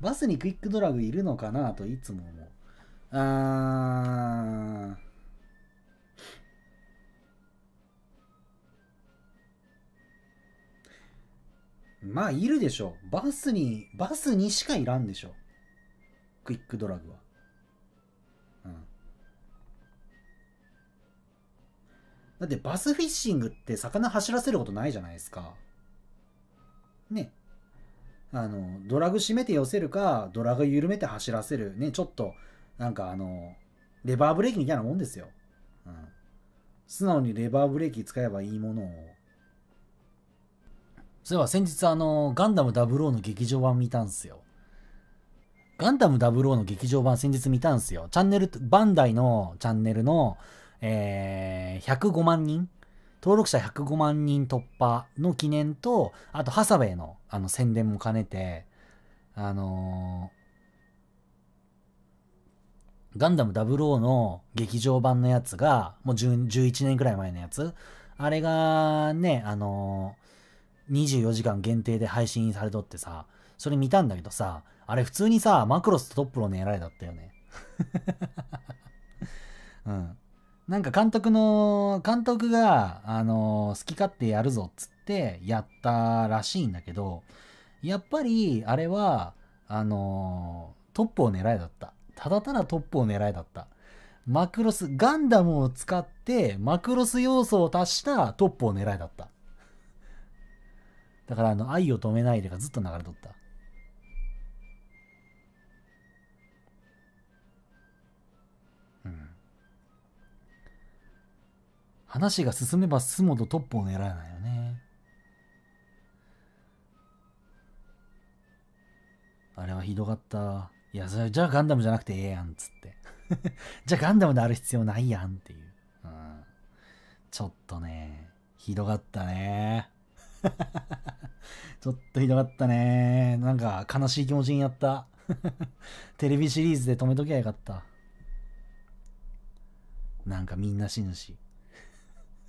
バスにクイックドラグいるのかなといつも思う。あー。まあ、いるでしょう。バスに、バスにしかいらんでしょう。クイックドラグは。うん。だってバスフィッシングって魚走らせることないじゃないですか。ね。あの、ドラグ締めて寄せるか、ドラグ緩めて走らせる。ね、ちょっと、なんかあの、レバーブレーキみたいなもんですよ。うん。素直にレバーブレーキ使えばいいものを。そういえば先日あの、ガンダム00の劇場版見たんすよ。ガンダム00の劇場版先日見たんすよ。チャンネル、バンダイのチャンネルの、えー、105万人登録者105万人突破の記念と、あと、ハサウェイのあの宣伝も兼ねて、あのー、ガンダム00の劇場版のやつが、もう11年くらい前のやつ、あれがね、あのー、24時間限定で配信されとってさ、それ見たんだけどさ、あれ普通にさ、マクロスとトップロの偉いだったよね。うん。なんか監督の、監督が、あの、好き勝手やるぞっつってやったらしいんだけど、やっぱり、あれは、あの、トップを狙いだった。ただただトップを狙いだった。マクロス、ガンダムを使ってマクロス要素を足したトップを狙いだった。だからあの、愛を止めないでがずっと流れとった。話が進めば進むほどトップを狙えないよね。あれはひどかった。いや、それじゃあガンダムじゃなくてええやん、つって。じゃあガンダムである必要ないやんっていう。うん。ちょっとね、ひどかったね。ちょっとひどかったね。なんか悲しい気持ちになった。テレビシリーズで止めときゃよかった。なんかみんな死ぬし。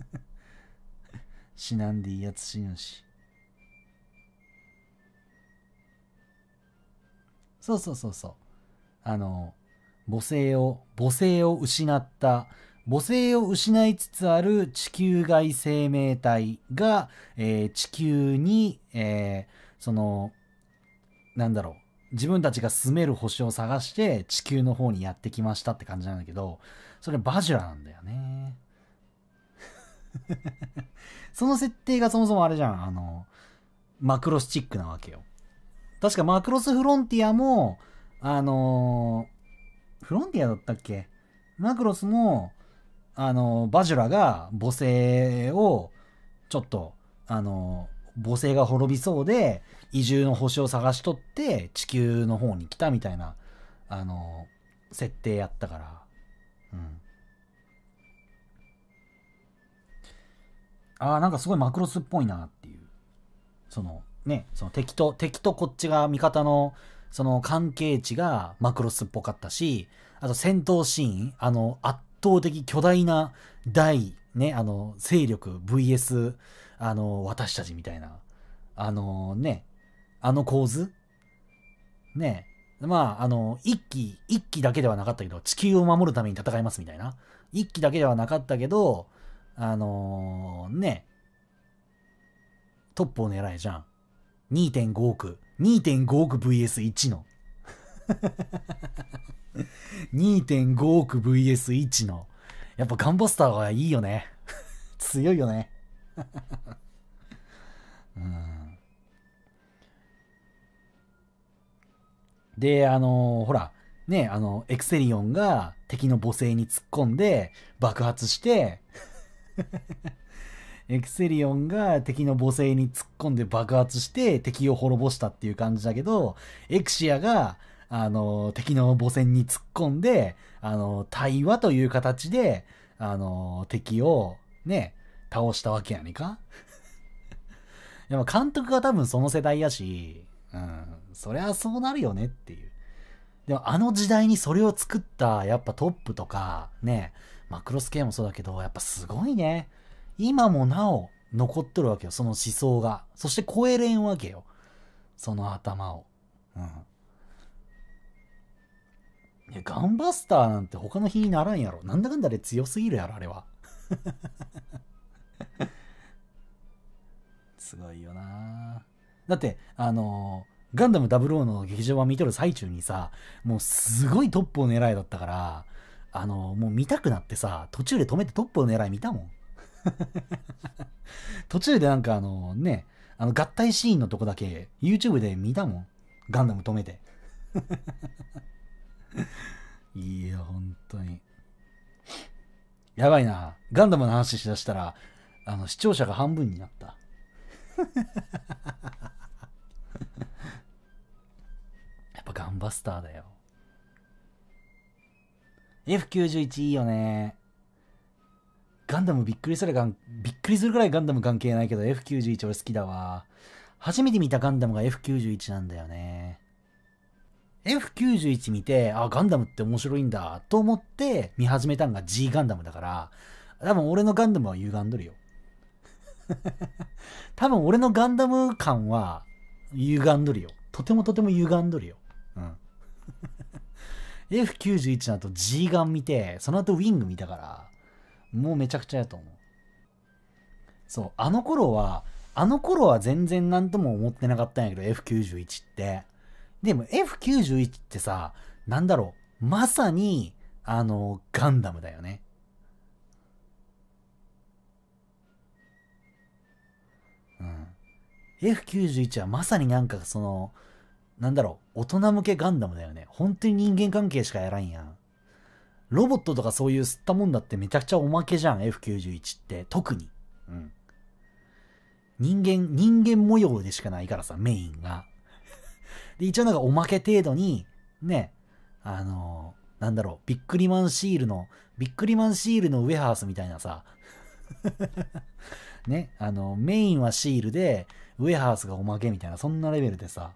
死なんでいいやつ死ぬし。そうそうそうそう。あの、母性を、母性を失った、母性を失いつつある地球外生命体が、えー、地球に、えー、その、なんだろう。自分たちが住める星を探して地球の方にやってきましたって感じなんだけど、それバジュラなんだよね。その設定がそもそもあれじゃん。あの、マクロスチックなわけよ。確かマクロスフロンティアも、あのフロンティアだったっけマクロスも、あのバジュラが母性を、ちょっと、あの母性が滅びそうで、移住の星を探しとって、地球の方に来たみたいな、あの設定やったから。うん。ああ、なんかすごいマクロスっぽいなっていう。そのね、その敵と、敵とこっちが味方のその関係値がマクロスっぽかったし、あと戦闘シーン、あの圧倒的巨大な大、ね、あの勢力 VS、あの私たちみたいな、あのね、あの構図ね、まあ、あの、一期、一期だけではなかったけど、地球を守るために戦いますみたいな。一期だけではなかったけど、あのー、ね、トップを狙えじゃん。2.5億。2.5億 VS1 の。2.5億 VS1 の。やっぱガンバスターはいいよね。強いよね。うん、で、あのー、ほら、ね、あの、エクセリオンが敵の母性に突っ込んで爆発して エクセリオンが敵の母性に突っ込んで爆発して敵を滅ぼしたっていう感じだけど、エクシアが、あの、敵の母船に突っ込んで、あの、対話という形で、あの、敵をね、倒したわけやねんかでも 監督が多分その世代やし、うん、そりゃそうなるよねっていう。でもあの時代にそれを作ったやっぱトップとか、ね、マクロス系もそうだけど、やっぱすごいね。今もなお残っとるわけよ、その思想が。そして超えれんわけよ。その頭を。うん。いや、ガンバスターなんて他の日にならんやろ。なんだかんだで強すぎるやろ、あれは。すごいよなだって、あのー、ガンダム00の劇場版見とる最中にさ、もうすごいトップを狙いだったから、あの、もう見たくなってさ、途中で止めてトップの狙い見たもん。途中でなんかあのね、あの合体シーンのとこだけ YouTube で見たもん。ガンダム止めて。いや、ほ本当に。やばいな。ガンダムの話しだしたら、あの、視聴者が半分になった。やっぱガンバスターだよ。F91 いいよね。ガンダムびっくりするがん、びっくりするぐらいガンダム関係ないけど F91 俺好きだわ。初めて見たガンダムが F91 なんだよね。F91 見て、あ、ガンダムって面白いんだと思って見始めたんが G ガンダムだから、多分俺のガンダムは歪んどるよ。多分俺のガンダム感は歪んどるよ。とてもとても歪んどるよ。うん。F91 の後 G ガン見て、その後ウィング見たから、もうめちゃくちゃやと思う。そう、あの頃は、あの頃は全然何とも思ってなかったんやけど、F91 って。でも F91 ってさ、なんだろう、まさに、あの、ガンダムだよね。うん。F91 はまさになんかその、なんだろう、大人向けガンダムだよね。本当に人間関係しかやらんやん。ロボットとかそういう吸ったもんだってめちゃくちゃおまけじゃん、F91 って。特に。うん。人間、人間模様でしかないからさ、メインが。で、一応なんかおまけ程度に、ね、あのー、なんだろう、ビックリマンシールの、ビックリマンシールのウェハースみたいなさ、ね、あの、メインはシールで、ウェハースがおまけみたいな、そんなレベルでさ、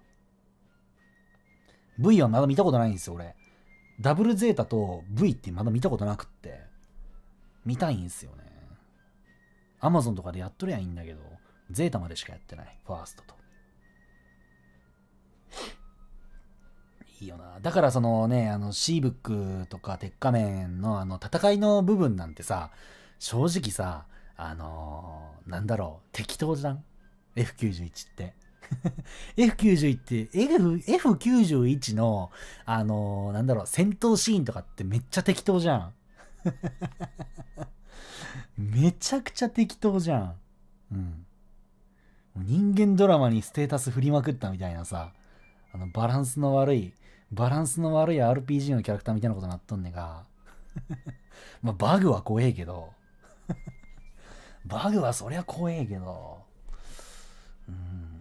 V はまだ見たことないんですよ、俺。ダブルゼータと V ってまだ見たことなくって。見たいんすよね。アマゾンとかでやっとりゃいいんだけど、ゼータまでしかやってない。ファーストと。いいよな。だからそのね、あの、シーブックとか鉄仮面のあの、戦いの部分なんてさ、正直さ、あのー、なんだろう、適当じゃん ?F91 って。F91 って、F、F91 の、あのー、なんだろう、戦闘シーンとかってめっちゃ適当じゃん。めちゃくちゃ適当じゃん。うん。人間ドラマにステータス振りまくったみたいなさ、あの、バランスの悪い、バランスの悪い RPG のキャラクターみたいなことになっとんねが、まあ、バグは怖えけど、バグはそりゃ怖えけど、うん。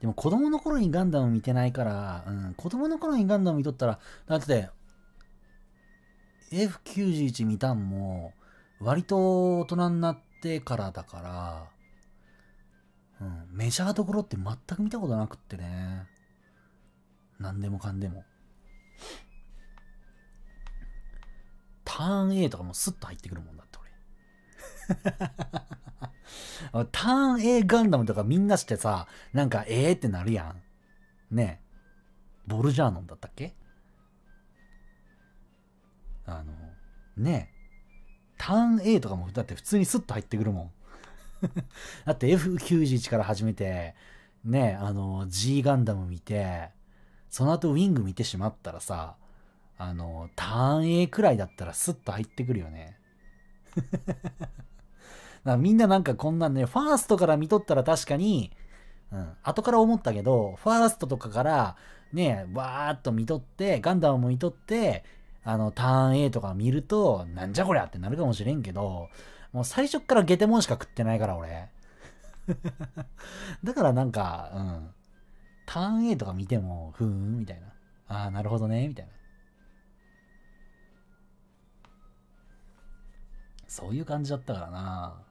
でも子供の頃にガンダム見てないから、うん、子供の頃にガンダム見とったら、だって、F91 見たんも、割と大人になってからだから、うん、メジャーどころって全く見たことなくってね。何でもかんでも。ターン A とかもスッと入ってくるもんだって。ターン A ガンダムとかみんなしてさ、なんかええー、ってなるやん。ねえ。ボルジャーノンだったっけあの、ねえ。ターン A とかもだって普通にスッと入ってくるもん。だって F91 から始めて、ねえ、あの、G ガンダム見て、その後ウィング見てしまったらさ、あの、ターン A くらいだったらスッと入ってくるよね。みんななんかこんなんね、ファーストから見とったら確かに、うん、後から思ったけど、ファーストとかからね、わーっと見とって、ガンダムも見とって、あの、ターン A とか見ると、なんじゃこりゃってなるかもしれんけど、もう最初からゲテモンしか食ってないから俺。だからなんか、うん。ターン A とか見ても、ふーん、みたいな。ああ、なるほどね、みたいな。そういう感じだったからな。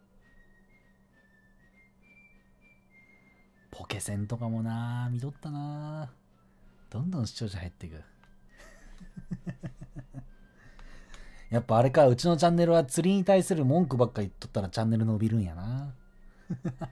ポケセンとかもな見とったなどんどん視聴者入っていく やっぱあれかうちのチャンネルは釣りに対する文句ばっか言っとったらチャンネル伸びるんやな